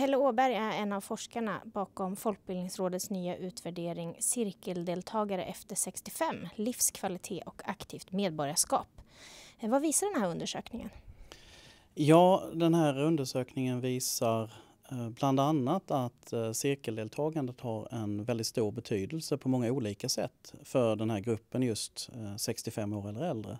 Pelle Åberg är en av forskarna bakom Folkbildningsrådets nya utvärdering Cirkeldeltagare efter 65, livskvalitet och aktivt medborgarskap. Eh, vad visar den här undersökningen? Ja, den här undersökningen visar eh, bland annat att eh, cirkeldeltagandet har en väldigt stor betydelse på många olika sätt för den här gruppen just 65 år eller äldre.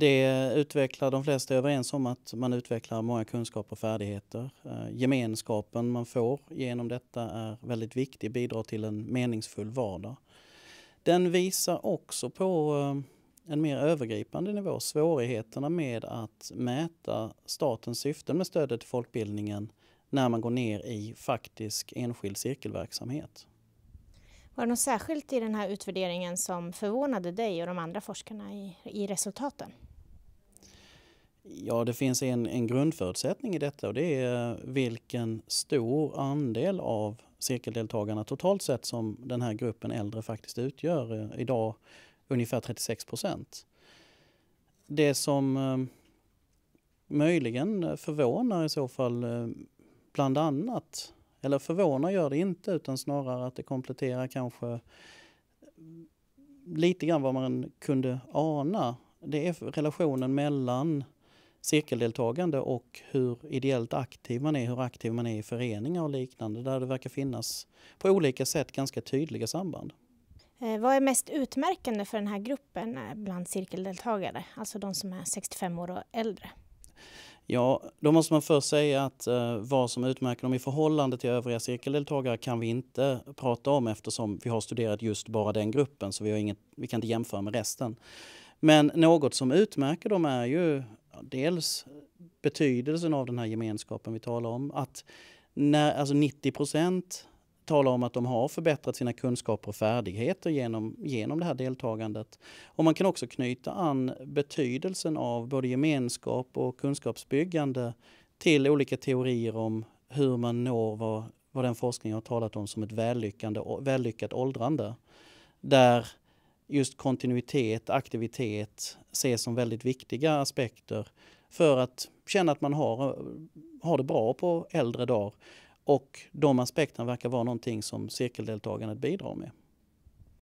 Det utvecklar de flesta överens om att man utvecklar många kunskaper och färdigheter. Eh, gemenskapen man får genom detta är väldigt viktig, bidrar till en meningsfull vardag. Den visar också på eh, en mer övergripande nivå svårigheterna med att mäta statens syften med stödet till folkbildningen när man går ner i faktisk enskild cirkelverksamhet. Var det något särskilt i den här utvärderingen som förvånade dig och de andra forskarna i, i resultaten? Ja, det finns en, en grundförutsättning i detta och det är vilken stor andel av cirkeldeltagarna totalt sett som den här gruppen äldre faktiskt utgör. Eh, idag ungefär 36 procent. Det som eh, möjligen förvånar i så fall eh, bland annat, eller förvånar gör det inte utan snarare att det kompletterar kanske lite grann vad man kunde ana. Det är relationen mellan cirkeldeltagande och hur ideellt aktiv man är, hur aktiv man är i föreningar och liknande där det verkar finnas på olika sätt ganska tydliga samband. Eh, vad är mest utmärkande för den här gruppen eh, bland cirkeldeltagare, alltså de som är 65 år och äldre? Ja, då måste man först säga att eh, vad som utmärker dem i förhållande till övriga cirkeldeltagare kan vi inte prata om eftersom vi har studerat just bara den gruppen så vi, har inget, vi kan inte jämföra med resten. Men något som utmärker dem är ju dels betydelsen av den här gemenskapen vi talar om. Att när, alltså 90 procent talar om att de har förbättrat sina kunskaper och färdigheter genom, genom det här deltagandet. Och man kan också knyta an betydelsen av både gemenskap och kunskapsbyggande till olika teorier om hur man når vad, vad den forskningen har talat om som ett vällyckande, vällyckat åldrande. Där just kontinuitet, aktivitet ses som väldigt viktiga aspekter för att känna att man har, har det bra på äldre dagar. Och de aspekterna verkar vara någonting som cirkeldeltagandet bidrar med.